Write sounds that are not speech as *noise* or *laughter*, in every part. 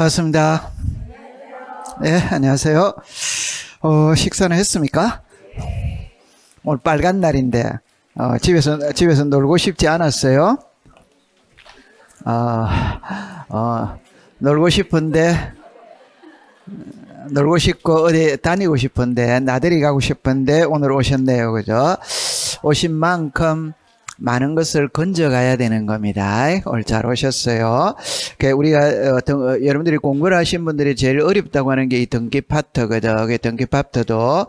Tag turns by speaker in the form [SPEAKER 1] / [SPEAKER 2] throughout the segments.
[SPEAKER 1] 반갑습니다. 네, 안녕하세요. 어, 식사는 했습니까? 오늘 빨간 날인데, 어, 집에서, 집에서 놀고 싶지 않았어요. 아, 어, 어, 놀고 싶은데, 놀고 싶고, 어디 다니고 싶은데, 나들이 가고 싶은데, 오늘 오셨네요. 그죠? 오신 만큼, 많은 것을 건져가야 되는 겁니다. 오늘 잘 오셨어요. 우리가 어, 어떤 어, 여러분들이 공부를 하신 분들이 제일 어렵다고 하는 게이 등기 파트거든. 등기 파트도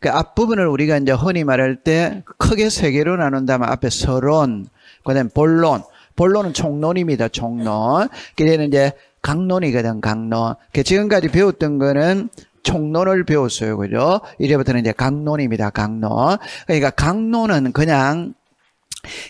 [SPEAKER 1] 그 앞부분을 우리가 이제 흔히 말할 때 크게 세 개로 나눈다면 앞에 서론, 그다음 본론. 본론은 총론입니다. 총론. 그래는 이제 강론이거든. 강론. 그 지금까지 배웠던 거는 총론을 배웠어요. 그죠? 이제부터는 이제 강론입니다. 강론. 그러니까 강론은 그냥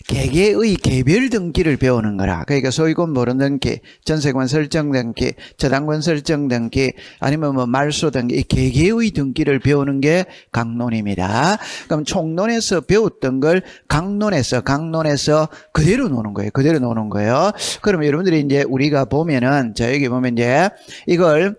[SPEAKER 1] 개개의 개별 등기를 배우는 거라. 그러니까 소유권 보름 그 등기, 전세권 설정 등기, 저당권 설정 등기, 아니면 뭐 말소 등기, 이 개개의 등기를 배우는 게 강론입니다. 그럼 총론에서 배웠던 걸 강론에서, 강론에서 그대로 노는 거예요. 그대로 노는 거예요. 그러면 여러분들이 이제 우리가 보면은, 자, 여기 보면 이제 이걸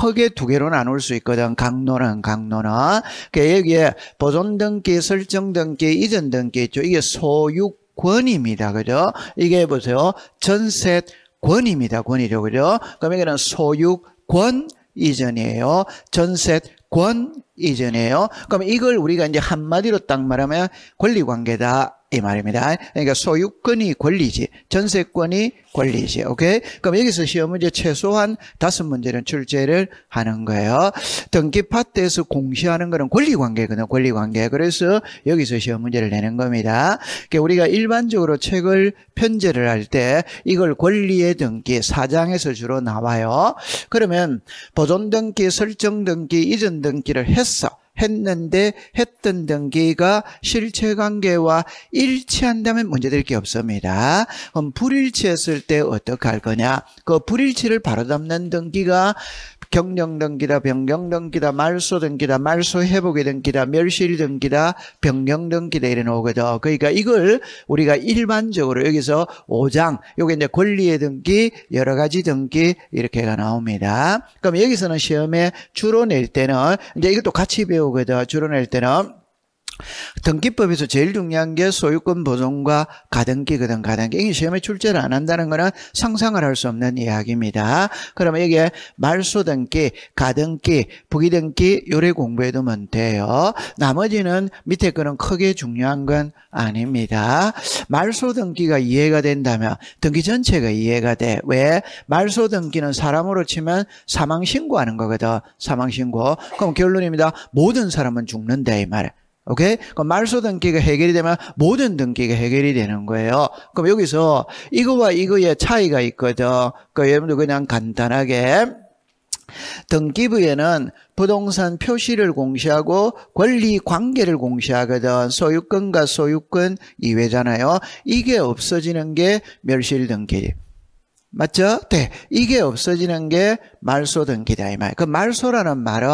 [SPEAKER 1] 크게 두 개로 나눌 수 있거든. 강로는강로는그 그러니까 여기에 보존 등기, 설정 등기, 이전 등기 있죠. 이게 소유권입니다. 그죠? 이게 보세요. 전세 권입니다. 권이죠. 그죠? 그럼 여기는 소유권 이전이에요. 전세 권 이전이에요. 그럼 이걸 우리가 이제 한마디로 딱 말하면 권리관계다. 이 말입니다. 그러니까 소유권이 권리지, 전세권이 권리지. 오케이? 그럼 여기서 시험 문제 최소한 다섯 문제는 출제를 하는 거예요. 등기 파트에서 공시하는 거는 권리 관계거든요. 권리 관계. 그래서 여기서 시험 문제를 내는 겁니다. 그러니까 우리가 일반적으로 책을 편제를 할 때 이걸 권리의 등기 사장에서 주로 나와요. 그러면 보존 등기, 설정 등기, 이전 등기를 했어. 했는데 했던 등기가 실체 관계와 일치한다면 문제될 게 없습니다. 그럼 불일치했을 때 어떻게 할 거냐? 그 불일치를 바로잡는 등기가 경영등기다 변경등기다 말소등기다 말소회복이등기다 멸실등기다 변경등기다 이래 나오거든. 그러니까 이걸 우리가 일반적으로 여기서 5장 요게 이제 권리의 등기 여러 가지 등기 이렇게가 나옵니다. 그럼 여기서는 시험에 주로 낼 때는 이제 이것도 같이 배우거든. 주로 낼 때는 등기법에서 제일 중요한 게 소유권 보존과 가등기거든 가등기 이게 시험에 출제를 안 한다는 거는 상상을 할 수 없는 이야기입니다 그러면 이게 말소등기 가등기 부기등기 요래 공부해두면 돼요 나머지는 밑에 거는 크게 중요한 건 아닙니다 말소등기가 이해가 된다면 등기 전체가 이해가 돼 왜? 말소등기는 사람으로 치면 사망신고하는 거거든 사망신고 그럼 결론입니다 모든 사람은 죽는다 이 말이야 오케이? 그럼 말소 등기가 해결이 되면 모든 등기가 해결이 되는 거예요. 그럼 여기서 이거와 이거의 차이가 있거든. 그 여러분들 그냥 간단하게 등기부에는 부동산 표시를 공시하고 권리 관계를 공시하거든. 소유권과 소유권 이외잖아요. 이게 없어지는 게 멸실 등기. 맞죠? 대. 네. 이게 없어지는 게 말소 등기다 이 말. 그 말소라는 말은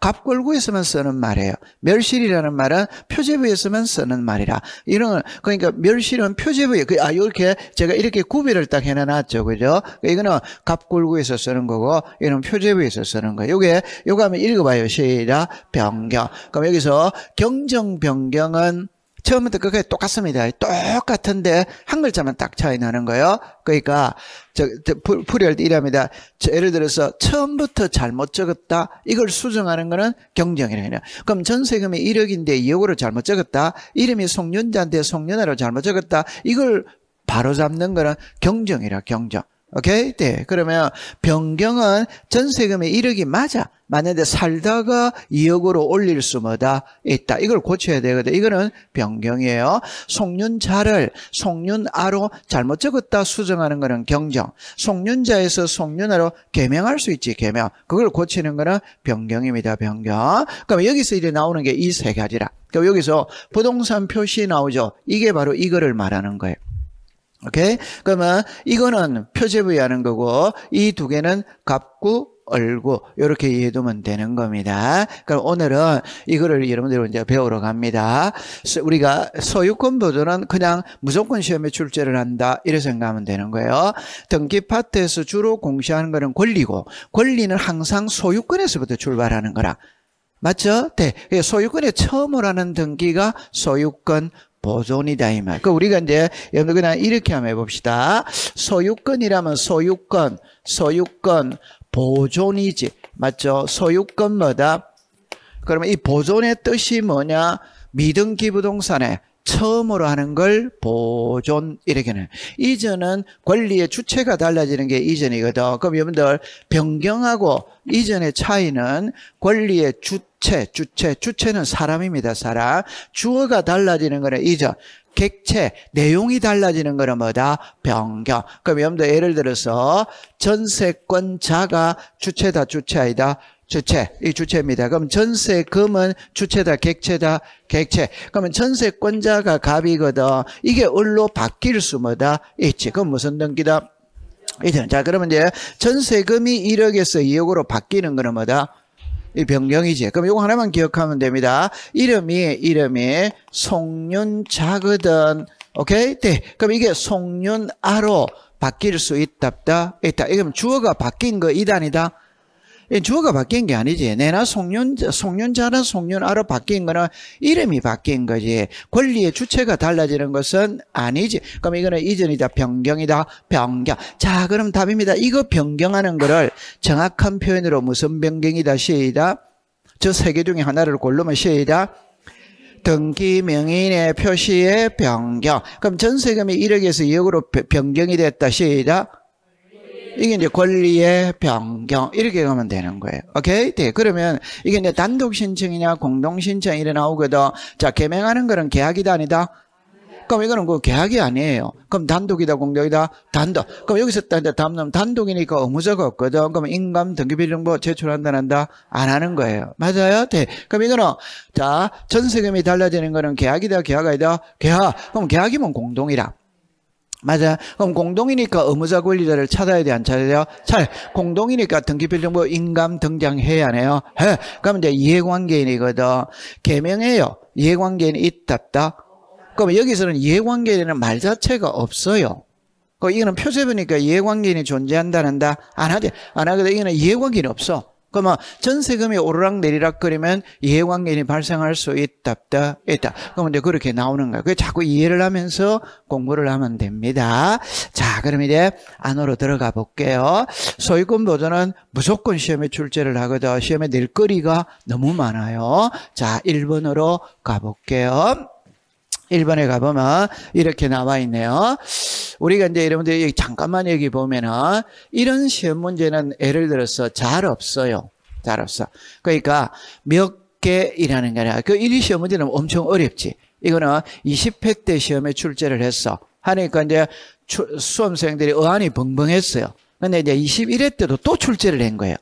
[SPEAKER 1] 갑 걸고 있으면 쓰는 말이에요. 멸실이라는 말은 표제부에 있으면 쓰는 말이라. 이런 그러니까 멸실은 표제부에 그, 아 이렇게 제가 이렇게 구비를 딱 해놔놨죠, 그죠? 그러니까 이거는 갑 걸고 있어 쓰는 거고 이런 표제부에서 쓰는 거예요. 요게 요거 한번 읽어봐요. 시작 변경. 그럼 여기서 경정 변경은 처음부터 그게 똑같습니다. 똑같은데 한 글자만 딱 차이 나는 거예요. 그러니까 저, 저 풀이할 때 이랍니다. 예를 들어서 처음부터 잘못 적었다. 이걸 수정하는 거는 경정이라해요 그럼 전세금이 1억인데 2억으로 잘못 적었다. 이름이 송윤자인데 송윤아로 잘못 적었다. 이걸 바로 잡는 거는 경정이라 경정. 오케이? 네. 그러면 변경은 전세금의 1억이 맞아. 맞는데 살다가 2억으로 올릴 수 뭐다 있다. 이걸 고쳐야 되거든. 이거는 변경이에요. 송윤자를 송윤아로 잘못 적었다 수정하는 거는 경정. 송윤자에서 송윤아로 개명할 수 있지, 개명. 그걸 고치는 거는 변경입니다, 변경. 그럼 여기서 이제 나오는 게 이 세 가지라. 그럼 여기서 부동산 표시 나오죠. 이게 바로 이거를 말하는 거예요. 오케이? 그러면 이거는 표제부여하는 거고 이 두 개는 갑구 얼구 이렇게 이해두면 되는 겁니다. 그럼 오늘은 이거를 여러분들 이제 배우러 갑니다. 우리가 소유권 보조는 그냥 무조건 시험에 출제를 한다 이래 생각하면 되는 거예요. 등기 파트에서 주로 공시하는 거는 권리고 권리는 항상 소유권에서부터 출발하는 거라. 맞죠? 네. 소유권에 처음으로 하는 등기가 소유권 보존이다 이 말. 그 우리가 이제 여러분들 그냥 이렇게 한번 해봅시다. 소유권이라면 소유권, 소유권 보존이지 맞죠? 소유권 뭐다? 그러면 이 보존의 뜻이 뭐냐? 미등기 부동산에 처음으로 하는 걸 보존 이렇게는 이전은 권리의 주체가 달라지는 게 이전이거든. 그럼 여러분들 변경하고 이전의 차이는 권리의 주체, 주체, 주체는 사람입니다. 사람. 주어가 달라지는 거는 이전. 객체, 내용이 달라지는 거는 뭐다? 변경. 그럼 여러분들 예를 들어서 전세권자가 주체다, 주체 아니다. 주체, 이 주체입니다. 그럼 전세 금은 주체다, 객체다, 객체. 그러면 전세권자가 갑이거든. 이게 을로 바뀔 수마다 있지. 그건 무슨 등기다? 자, 그러면 이제 전세금이 1억에서 2억으로 바뀌는 거는 뭐다? 이 변경이지. 그럼 이거 하나만 기억하면 됩니다. 이름이, 이름이 송윤자거든. 오케이? 네. 그럼 이게 송윤아로 바뀔 수 있답다. 있다. 이건 주어가 바뀐 거 이단이다. 예, 주어가 바뀐 게 아니지. 내나 송년, 송년자나 송년아로 바뀐 거는 이름이 바뀐 거지. 권리의 주체가 달라지는 것은 아니지. 그럼 이거는 이전이다, 변경이다, 변경. 자, 그럼 답입니다. 이거 변경하는 거를 정확한 표현으로 무슨 변경이다, 시이다. 저 세 개 중에 하나를 골르면 시이다. 등기 명인의 표시의 변경. 그럼 전세금이 1억에서 2억으로 변경이 됐다, 시이다. 이게 이제 권리의 변경 이렇게 가면 되는 거예요. 오케이? 네. 그러면 이게 이제 단독 신청이냐 공동 신청 이래 나오거든. 자, 개명하는 거는 계약이다 아니다. 그럼 이거는 그 계약이 아니에요. 그럼 단독이다 공동이다 단독. 그럼 여기서 다음 단독이니까 의무자가 없거든. 그럼 인감 등기비정보 제출한다 한다 안 하는 거예요. 맞아요? 네. 그럼 이거는 자 전세금이 달라지는 거는 계약이다 계약 아니다 계약. 그럼 계약이면 공동이라. 맞아. 그럼 공동이니까 의무자 권리자를 찾아야 돼, 안 찾아야 돼요? 잘. 공동이니까 등기필정보 인감 등장해야 해요? 해. 그럼 이제 이해관계인이거든. 개명해요. 이해관계인이 있다, 다 그럼 여기서는 이해관계인은 말 자체가 없어요. 그 이거는 표제부니까 이해관계인이 존재한다는다? 안 하지. 안 하거든. 이거는 이해관계인 없어. 그러면 전세금이 오르락 내리락 거리면 이해관계인이 발생할 수 있답다 있다. 그러면 이제 그렇게 나오는 거예요. 그 자꾸 이해를 하면서 공부를 하면 됩니다. 자, 그럼 이제 안으로 들어가 볼게요. 소유권 보전은 무조건 시험에 출제를 하거든. 시험에 낼 거리가 너무 많아요. 자, 1번으로 가볼게요. 1번에 가보면 이렇게 나와 있네요. 우리가 이제 여러분들 잠깐만 여기 보면은 이런 시험 문제는 예를 들어서 잘 없어요. 잘 없어. 그러니까 몇 개이라는 게아그 1위 시험 문제는 엄청 어렵지. 이거는 20회 때 시험에 출제를 했어. 하니까 이제 수험생들이 의안이 벙벙했어요. 근데 이제 21회 때도 또 출제를 낸 거예요.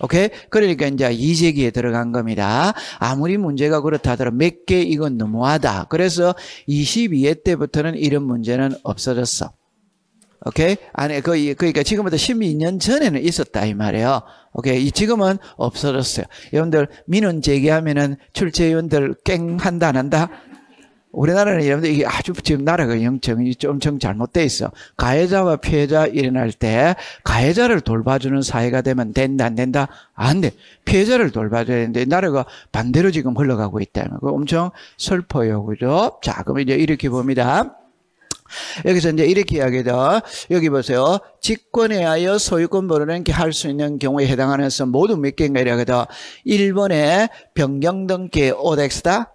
[SPEAKER 1] 오케이? 그러니까 이제 이세기에 들어간 겁니다. 아무리 문제가 그렇다 하더라도 몇 개 이건 너무하다. 그래서 22회 때부터는 이런 문제는 없어졌어. 오케이? 아니, 그, 그니까 지금부터 12년 전에는 있었다, 이 말이에요. 오케이? 지금은 없어졌어요. 여러분들, 민원 제기하면은 출제위원들 깽 한다, 안 한다? 우리나라는 여러분들 이게 아주 지금 나라가 영청이 엄청 잘못돼 있어. 가해자와 피해자 일어날 때 가해자를 돌봐주는 사회가 되면 된다 안 된다 안 돼. 피해자를 돌봐줘야 되는데 나라가 반대로 지금 흘러가고 있다는 거 엄청 슬퍼요, 그죠? 자, 그럼 이제 이렇게 봅니다. 여기서 이제 이렇게 이야기죠. 여기 보세요. 직권에 하여 소유권 보류는게 할 수 있는 경우에 해당하면서 모두 몇 개인가 이래거든. 1번에 변경 등기 오덱스다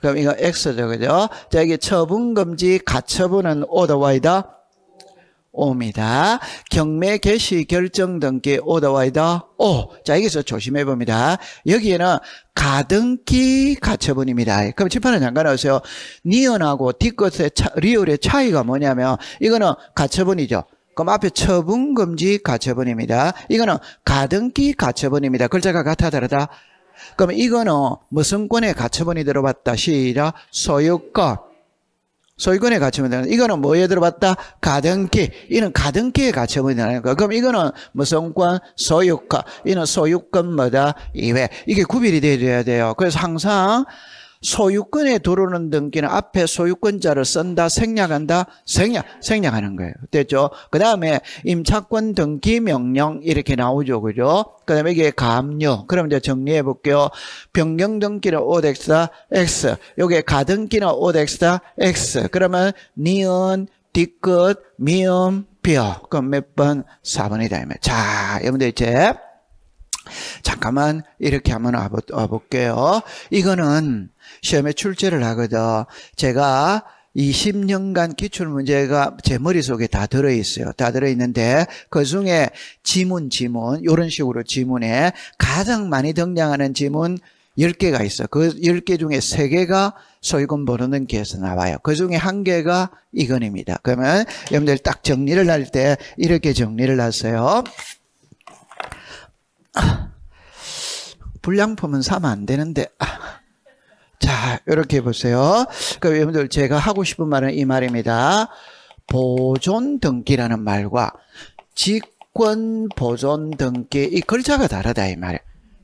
[SPEAKER 1] 그럼 이거 X죠. 그죠? 자, 여기 처분금지, 가처분은 오더와이다. 옵니다. 경매 개시 결정 등기 오더와이더 오. 자, 여기서 조심해 봅니다. 여기에는 가등기 가처분입니다. 그럼 재판은 잠깐 나오세요. 니은하고 뒷끝의 차, 리얼의 차이가 뭐냐면 이거는 가처분이죠. 그럼 앞에 처분금지 가처분입니다. 이거는 가등기 가처분입니다. 글자가 같아 다르다. 그럼 이거는 무슨 권의 가처분이 들어봤다? 시작. 소유권. 소유권의 가처분이 들어 이거는 뭐에 들어봤다? 가등기. 이는 가등기의 가처분이 들어니 그럼 이거는 무슨 권? 소유권. 이는 소유권 뭐다? 이외. 이게 구별이 되어야 돼요. 그래서 항상 소유권에 들어오는 등기는 앞에 소유권자를 쓴다, 생략한다, 생략, 생략하는 거예요. 됐죠? 그 다음에 임차권 등기 명령 이렇게 나오죠. 그죠? 그 다음에 이게 감료. 그럼 이제 정리해 볼게요. 변경 등기는 오덱스다 X. 요게 가등기는 오덱스다 X. 그러면 니은, 뒤끝, 미음, 비어. 그럼 몇 번? 4번이다. 자, 여러분들 이제 잠깐만 이렇게 한번 와볼게요. 이거는 시험에 출제를 하거든. 제가 20년간 기출문제가 제 머릿속에 다 들어있어요. 다 들어있는데 그 중에 지문, 지문 이런 식으로 지문에 가장 많이 등장하는 지문 10개가 있어. 그 10개 중에 3개가 소유금 호는 기에서 나와요. 그 중에 한 개가 이건입니다. 그러면 여러분들 딱 정리를 할 때 이렇게 정리를 하세요. *clears throat* 불량품은 사면 안 되는데 아, 자, 이렇게 보세요. 그러니까 여러분들 제가 하고 싶은 말은 이 말입니다. 보존 등기라는 말과 직권 보존 등기 이 글자가 다르다 이 말이에요.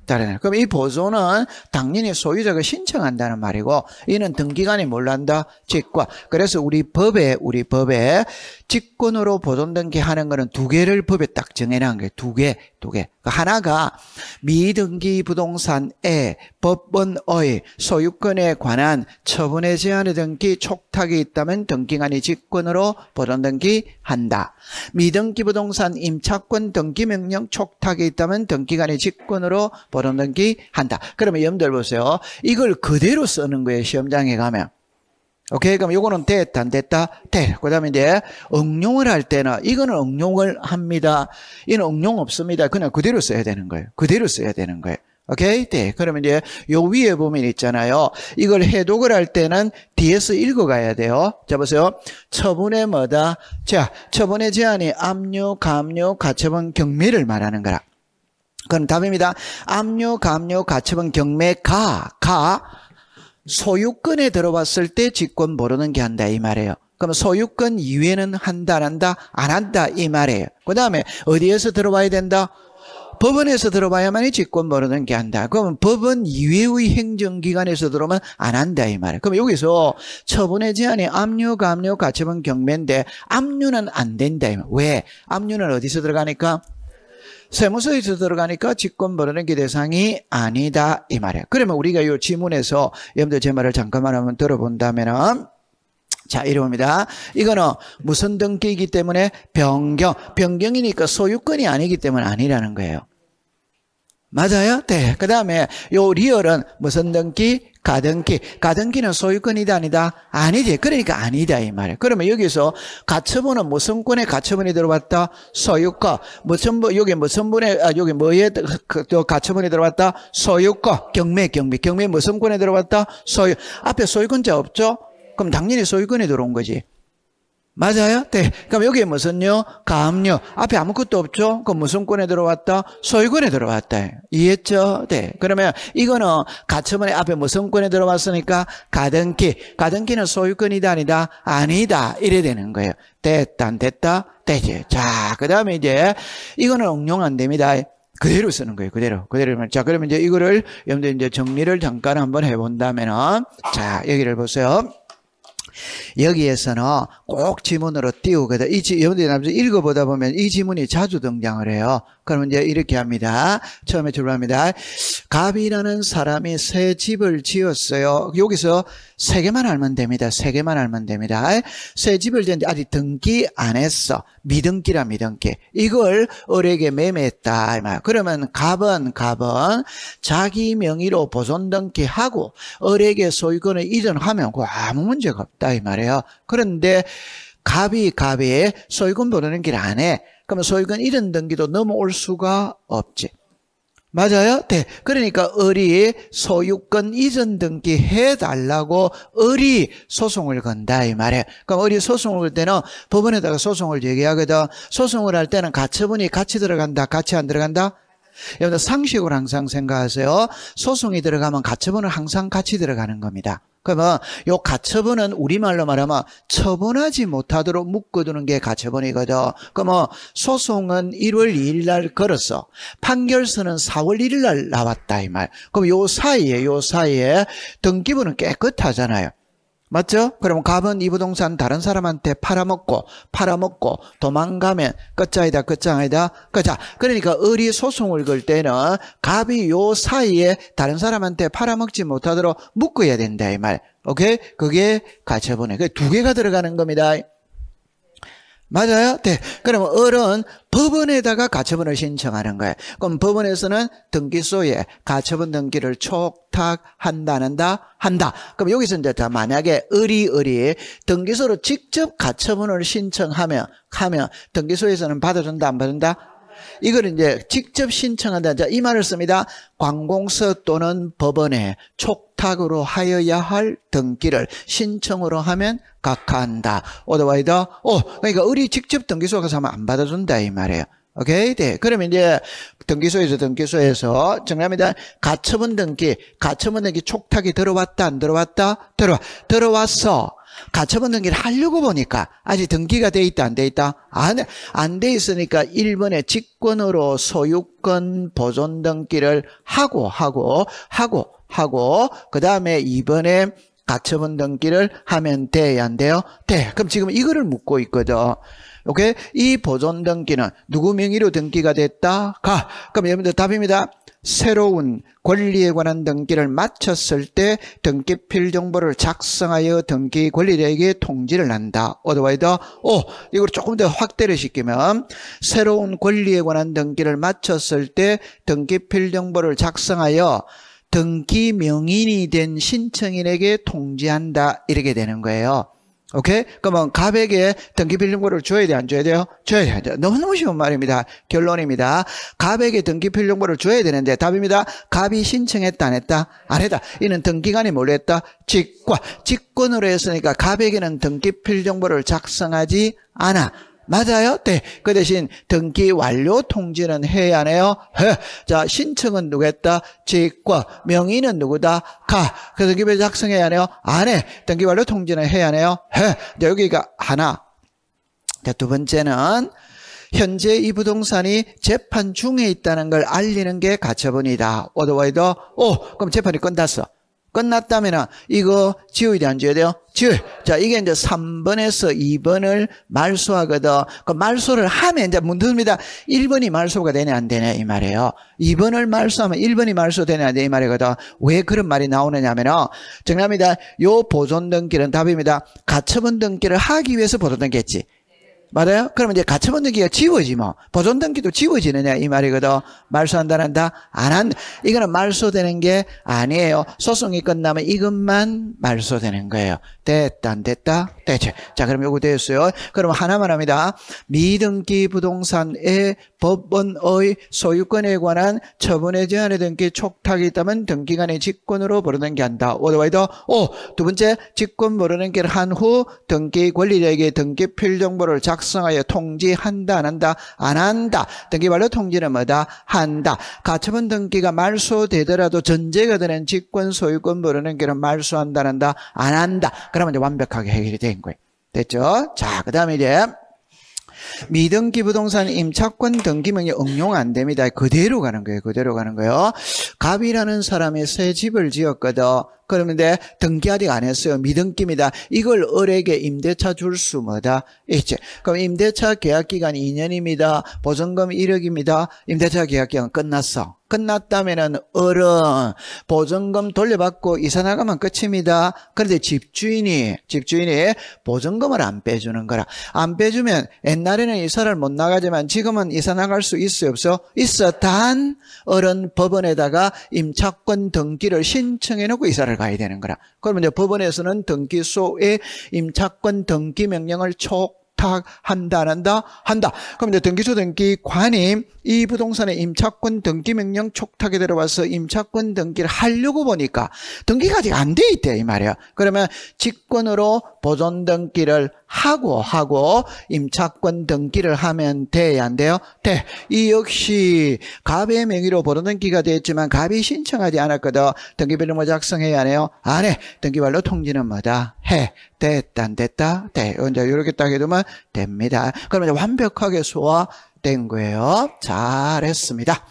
[SPEAKER 1] 달아나. 그럼 이 보조는 당연히 소유자가 신청한다는 말이고 이는 등기관이 몰란다 직과 그래서 우리 법에 우리 법에 직권으로 보존 등기하는 거는 두 개를 법에 딱 정해놓은 게 두 개, 두 개. 그 하나가 미등기 부동산에 법원의 소유권에 관한 처분의 제한의 등기 촉탁이 있다면 등기관이 직권으로 보존 등기한다. 미등기 부동산 임차권 등기 명령 촉탁이 있다면 등기관이 직권으로 보름등기 한다. 그러면 염러분들 보세요. 이걸 그대로 쓰는 거예요. 시험장에 가면. 오케이 그럼 요거는 됐다 안 됐다 됐. 그다음에 이제 응용을 할 때는 이거는 응용을 합니다. 이는 응용 없습니다. 그냥 그대로 써야 되는 거예요. 그대로 써야 되는 거예요. 오케이 네. 그러면 이제 요 위에 보면 있잖아요. 이걸 해독을 할 때는 뒤에서 읽어가야 돼요. 자 보세요. 처분의 뭐다. 자 처분의 제한이 압류, 감류, 가처분, 경매를 말하는 거라. 그건 답입니다. 압류, 감류, 가처분, 경매, 가, 가, 소유권에 들어왔을 때 직권 모르는 게 한다 이 말이에요. 그럼 소유권 이외는 한다 안 한다 안 한다 이 말이에요. 그 다음에 어디에서 들어와야 된다? 법원에서 들어봐야만이 직권 모르는 게 한다. 그럼 법원 이외의 행정기관에서 들어오면 안 한다 이 말이에요. 그럼 여기서 처분의 제한이 압류, 감류, 가처분, 경매인데 압류는 안 된다 이 말. 왜? 압류는 어디서 들어가니까? 세무서에서 들어가니까 직권 벌어낸 게 대상이 아니다 이 말이야. 그러면 우리가 이 지문에서 여러분들 제 말을 잠깐만 한번 들어본다면은 자, 이러옵니다. 이거는 무슨 등기이기 때문에 변경, 변경이니까 소유권이 아니기 때문에 아니라는 거예요. 맞아요? 네. 그 다음에 요 리얼은 무슨 등기? 가등기. 가등기는 소유권이다 아니다? 아니지. 그러니까 아니다 이말이에 그러면 여기서 가처분은 무슨 권에 가처분이 들어왔다? 소유권. 무슨 뭐, 여기 무슨 분에 아, 여기 뭐에 그, 또 가처분이 들어왔다? 소유권. 경매 경매. 경매 무슨 권에 들어왔다? 소유. 앞에 소유권자 없죠? 그럼 당연히 소유권이 들어온 거지. 맞아요? 네. 그럼 여기에 무슨요? 가압류. 앞에 아무것도 없죠? 그럼 무슨 권에 들어왔다? 소유권에 들어왔다. 이해했죠? 네. 그러면 이거는 가처분에 앞에 무슨 권에 들어왔으니까 가등기. 가등기는 소유권이다 아니다? 아니다. 이래 되는 거예요. 됐다 안 됐다? 되지. 자, 그 다음에 이제 이거는 응용 안 됩니다. 그대로 쓰는 거예요. 그대로. 그대로. 자, 그러면 이제 이거를 여러분들 이제 정리를 잠깐 한번 해본다면은 자, 여기를 보세요. 여기에서는 꼭 지문으로 띄우거든. 이 지, 여러분들이 남자 읽어보다 보면 이 지문이 자주 등장을 해요. 그러면 이제 이렇게 합니다. 처음에 출발합니다. 갑이라는 사람이 새 집을 지었어요. 여기서 세 개만 알면 됩니다. 세 개만 알면 됩니다. 새 집을 지었는데 아직 등기 안 했어. 미등기라 미등기. 이걸 을에게 매매했다. 그러면 갑은 갑은 자기 명의로 보존등기하고 을에게 소유권을 이전하면 아무 문제가 없다 이 말이에요. 그런데 갑이 갑이 소유권 보내는 길 안 해. 그러면 소유권 이전 등기도 넘어올 수가 없지. 맞아요? 돼. 네. 그러니까 을이 소유권 이전 등기 해달라고 을이 소송을 건다 이 말이에요. 그럼 을이 소송을 걸 때는 법원에다가 소송을 얘기하거든. 소송을 할 때는 가처분이 같이 들어간다, 같이 안 들어간다? 여러분 상식으로 항상 생각하세요. 소송이 들어가면 가처분은 항상 같이 들어가는 겁니다. 그러면 요 가처분은 우리말로 말하면 처분하지 못하도록 묶어두는 게 가처분이거든. 그러면 뭐 소송은 1월 2일 날 걸었어. 판결서는 4월 1일 날 나왔다 이 말. 그럼 요 사이에 요 사이에 등기부는 깨끗하잖아요. 맞죠? 그러면 갑은 이 부동산 다른 사람한테 팔아먹고 팔아먹고 도망가면 끝장이다 끝장이다 끝장 그러니까 을이 소송을 걸 때는 갑이 요 사이에 다른 사람한테 팔아먹지 못하도록 묶어야 된다 이말 오케이? 그게 가처분에 그두 개가 들어가는 겁니다 맞아요? 네. 그럼 을은 법원에다가 가처분을 신청하는 거예요. 그럼 법원에서는 등기소에 가처분 등기를 촉탁한다는다, 한다. 그럼 여기서 이제 만약에 을이 을이 등기소로 직접 가처분을 신청하면, 하면 등기소에서는 받아준다, 안 받는다? 이걸 이제 직접 신청한다. 이 말을 씁니다. 관공서 또는 법원에 촉 탁으로 하여야 할 등기를 신청으로 하면 각하한다. 오더와이더. 어, 그러니까 우리 직접 등기소 가서 하면 안 받아준다 이 말이에요. 오케이, 네. 그러면 이제 등기소에서 등기소에서 정리합니다. 가처분 등기, 가처분 등기 촉탁이 들어왔다 안 들어왔다? 들어와, 들어왔어. 가처분 등기를 하려고 보니까 아직 등기가 돼 있다 안 돼 있다? 안안돼 있으니까 1번에 직권으로 소유권 보존 등기를 하고 하고 하고 하고 그 다음에 이번에 가처분 등기를 하면 돼야 안 돼요? 돼. 그럼 지금 이거를 묻고 있거든. 오케이? 이 보존 등기는 누구 명의로 등기가 됐다? 가. 그럼 여러분들 답입니다. 새로운 권리에 관한 등기를 마쳤을 때 등기필 정보를 작성하여 등기 권리자에게 통지를 한다. 어드바이더 오 이걸 조금 더 확대를 시키면 새로운 권리에 관한 등기를 마쳤을 때 등기필 정보를 작성하여 등기 명인이 된 신청인에게 통지한다 이렇게 되는 거예요. 오케이? 그러면 갑에게 등기필용고를 줘야 돼, 안 줘야 돼요? 줘야 돼요. 너무너무 쉬운 말입니다. 결론입니다. 갑에게 등기필용고를 줘야 되는데 답입니다. 갑이 신청했다, 안 했다? 안 했다. 이는 등기관이 몰래 했다? 직과 직권으로 했으니까 갑에게는 등기필용고를 작성하지 않아. 맞아요? 네. 그 대신 등기 완료 통지는 해야 하네요. 해. 네. 자, 신청은 누구했다? 직과. 명의는 누구다? 가. 그래서 기표 작성해야 하네요. 안 해. 등기 완료 통지는 해야 하네요. 해. 네. 자, 여기가 하나. 자, 두 번째는 현재 이 부동산이 재판 중에 있다는 걸 알리는 게 가처분이다. 오더와이더. 오, 그럼 재판이 끝났어. 끝났다면 이거 지울이 우안지워야 돼요? 지울. 자, 이게 이제 3번에서 2번을 말소하거든. 그 말소를 하면 이제 문득입니다. 1번이 말소가 되냐 안 되냐 이 말이에요. 2번을 말소하면 1번이 말소 되냐 안 되냐 이 말이거든. 왜 그런 말이 나오느냐면 정답입니다. 요 보존 등기는 답입니다. 가처분 등기를 하기 위해서 보존 등기했지. 맞아요? 그러면 이제 가처분 등기가 지워지면 뭐. 보존 등기도 지워지느냐 이 말이거든. 말소한다 는다안 한. 이거는 말소되는 게 아니에요. 소송이 끝나면 이것만 말소되는 거예요. 됐다 안 됐다 대체. 자 그럼 요거 됐어요 그럼 하나만 합니다. 미등기 부동산의 법원의 소유권에 관한 처분에 제한의 등기 촉탁이 있다면 등기간의 직권으로 벌어등기한다 오더와이더 오두 번째 직권 벌어등기한후 등기 권리자에게 등기 필정보를 작 작성하여 통지한다 안 한다 안 한다 등기발로 통지는 뭐다 한다 가처분 등기가 말소되더라도 전제가 되는 직권 소유권 모르는 길은 말소한다 안 한다 안 한다 그러면 이제 완벽하게 해결이 된 거예요 됐죠 자그 다음에 이제 미등기 부동산 임차권 등기명이 응용 안 됩니다. 그대로 가는 거예요. 그대로 가는 거예요. 갑이라는 사람이 새 집을 지었거든. 그런데 등기아가안 했어요. 미등기입니다. 이걸 을에게 임대차 줄 수 뭐다? 있지. 그럼 임대차 계약기간이 2년입니다. 보증금 1억입니다. 임대차 계약기간 끝났어. 끝났다면은 을은 보증금 돌려받고 이사 나가면 끝입니다. 그런데 집주인이 집주인이 보증금을 안 빼주는 거라. 안 빼주면 옛날에는 이사를 못 나가지만 지금은 이사 나갈 수 있어요 없어? 있어. 단 을은 법원에다가 임차권 등기를 신청해 놓고 이사를 가야 되는 거라. 그러면 이제 법원에서는 등기소에 임차권 등기 명령을 촉탁한다, 안 한다? 한다. 그럼 이제 등기소 등기관이 이 부동산의 임차권 등기 명령 촉탁에 들어와서 임차권 등기를 하려고 보니까 등기가 아직 안 돼 있대, 이 말이야. 그러면 직권으로 보존 등기를 하고 하고 임차권 등기를 하면 돼야 안 돼요? 돼. 이 역시 갑의 명의로 보존 등기가 되었지만 갑이 신청하지 않았거든. 등기별로 뭐 작성해야 하네요? 안 해. 등기별로 통지는 뭐다? 해. 됐다 안 됐다? 돼. 이제 이렇게 딱 해두면 됩니다. 그러면 완벽하게 소화된 거예요. 잘했습니다.